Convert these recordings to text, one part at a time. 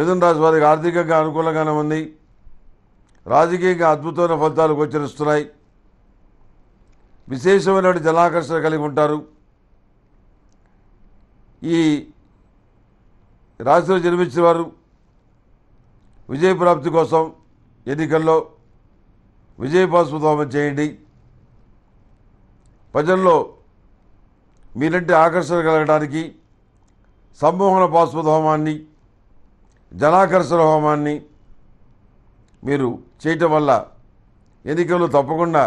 మిథున రాశి వారికి ఆర్థికంగా అనుకూలంగానే ఉంది రాజకీయంగా అద్భుతమైన ఫలితాలు గోచరిస్తున్నాయి విశేషమైనటువంటి జలాకర్షణ కలిగి ఉంటారు ఈ రాశిలో జన్మించిన వారు విజయప్రాప్తి కోసం ఎన్నికల్లో విజయభాస్వతోమం చేయండి ప్రజల్లో మీరంటే ఆకర్షణ కలగడానికి సమ్మోహన భాస్వతోమాన్ని జనాకర్షణ హోమాన్ని మీరు చేయటం వల్ల ఎన్నికలు తప్పకుండా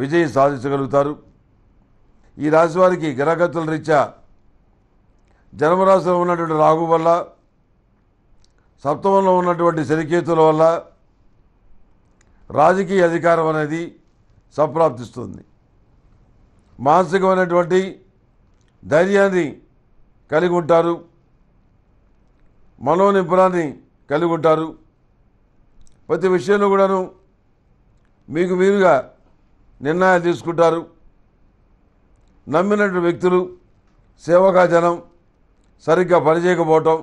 విజయం సాధించగలుగుతారు ఈ రాశివారికి గ్రహగతుల రీత్యా జన్మరాశిలో ఉన్నటువంటి రాగు వల్ల సప్తమంలో ఉన్నటువంటి శనికేతుల వల్ల రాజకీయ అధికారం అనేది సంప్రాప్తిస్తుంది మానసికమైనటువంటి ధైర్యాన్ని కలిగి ఉంటారు మనోనింపురాన్ని కలిగి ఉంటారు ప్రతి విషయంలో కూడాను మీకు మీరుగా నిర్ణయాలు తీసుకుంటారు నమ్మినటువంటి వ్యక్తులు సేవకా జనం సరిగ్గా పనిచేయకపోవటం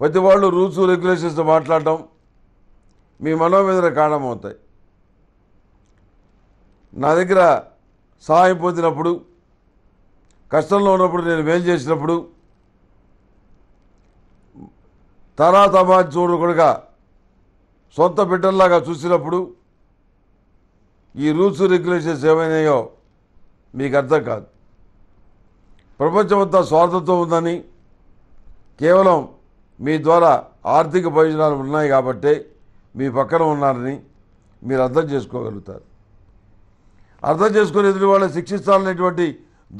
ప్రతి వాళ్ళు రూల్స్ రెగ్యులేషన్స్తో మాట్లాడటం మీ మనోవేదన కారణమవుతాయి నా దగ్గర సహాయం పొందినప్పుడు కష్టంలో ఉన్నప్పుడు నేను మేలు చేసినప్పుడు తారా తమాజ్ చూడకుడుగా సొంత బిడ్డల్లాగా చూసినప్పుడు ఈ రూల్స్ రెగ్యులేషన్స్ ఏమైనాయో మీకు అర్థం కాదు ప్రపంచమంతా స్వార్థంతో ఉందని కేవలం మీ ద్వారా ఆర్థిక ప్రయోజనాలు ఉన్నాయి కాబట్టే మీ పక్కన ఉన్నారని మీరు అర్థం చేసుకోగలుగుతారు అర్థం చేసుకుని ఎదుటి వాళ్ళని శిక్షిస్తారనేటువంటి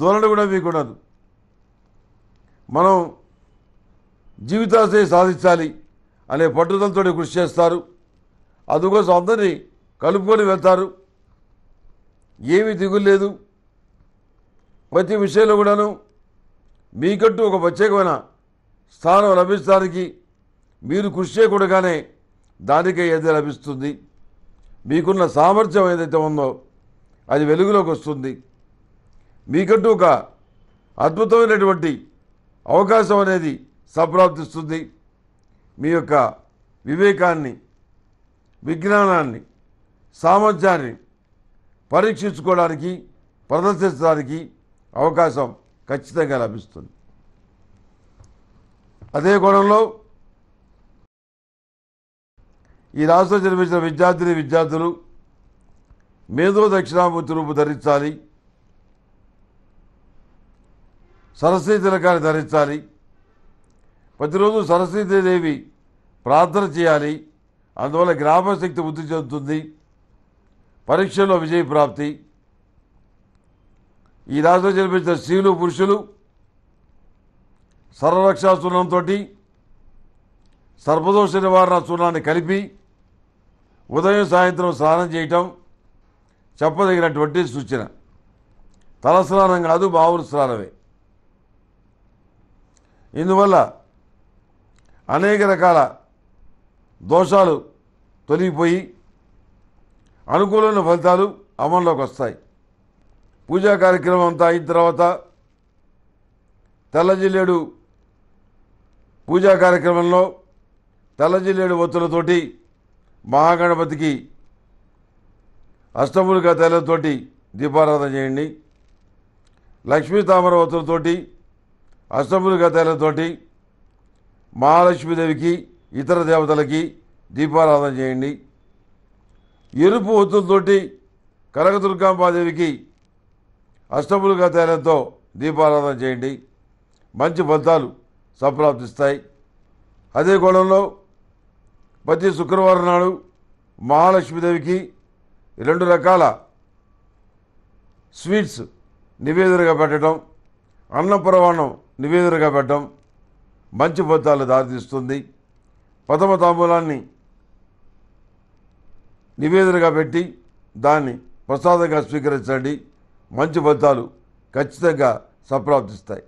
ధోరణి కూడా మీకు ఉండదు మనం జీవితాశయ సాధించాలి అనే పట్టుదలతో కృషి చేస్తారు అందుకోసం అందరినీ కలుపుకొని వెళ్తారు ఏమీ దిగులేదు ప్రతి విషయంలో కూడాను మీకంటూ ఒక ప్రత్యేకమైన స్థానం లభించడానికి మీరు కృషి చేయకూడగానే దానికే ఏదైతే లభిస్తుంది మీకున్న సామర్థ్యం ఏదైతే ఉందో అది వెలుగులోకి వస్తుంది మీకంటూ ఒక అద్భుతమైనటువంటి అవకాశం అనేది సంప్రాప్తిస్తుంది మీ యొక్క వివేకాన్ని విజ్ఞానాన్ని సామర్థ్యాన్ని పరీక్షించుకోవడానికి ప్రదర్శించడానికి అవకాశం ఖచ్చితంగా లభిస్తుంది అదే కోణంలో ఈ రాష్ట్రం జన్మించిన విద్యార్థిని విద్యార్థులు మేధో దక్షిణామూర్తి రూపు ధరించాలి సరస్వతి తిలకాన్ని ధరించాలి ప్రతిరోజు సరస్వతీదేవి ప్రార్థన చేయాలి అందువల్ల గ్రామశక్తి వృద్ధి చెందుతుంది పరీక్షలో విజయప్రాప్తి ఈ రాశిలో జన్మించిన స్త్రీలు పురుషులు సర్వరక్షా చూర్ణంతో సర్పదోష నివారణ చూర్ణాన్ని కలిపి ఉదయం సాయంత్రం స్నానం చేయటం చెప్పదగినటువంటి సూచన తలస్నానం కాదు బావులు స్నానమే ఇందువల్ల అనేక రకాల దోషాలు తొలగిపోయి అనుకూలమైన ఫలితాలు అమల్లోకి వస్తాయి పూజా కార్యక్రమం అంతా అయిన తర్వాత తెల్లజిల్లేడు పూజా కార్యక్రమంలో తెల్లజిల్లేడు ఒత్తులతోటి మహాగణపతికి అష్టములుగా తెల్లతోటి దీపారాధన చేయండి లక్ష్మీ తామర ఒత్తులతోటి అష్టములుగా తెల్లతోటి మహాలక్ష్మీదేవికి ఇతర దేవతలకి దీపారాధన చేయండి ఎరుపు ఒత్తులతోటి కనకదుర్గాంబాదేవికి అష్టములుగా తేలతో దీపారాధన చేయండి మంచి ఫలితాలు సంప్రాప్తిస్తాయి అదే కోణంలో ప్రతి శుక్రవారం నాడు మహాలక్ష్మీదేవికి రెండు రకాల స్వీట్స్ నివేదనగా పెట్టడం అన్నప్రవాణం నివేదనగా పెట్టడం మంచి ఫలితాలు దారితీస్తుంది ప్రథమ తాంబూలాన్ని నివేదనగా పెట్టి దాన్ని ప్రసాదంగా స్వీకరించండి మంచి ఫలితాలు ఖచ్చితంగా సంప్రాప్తిస్తాయి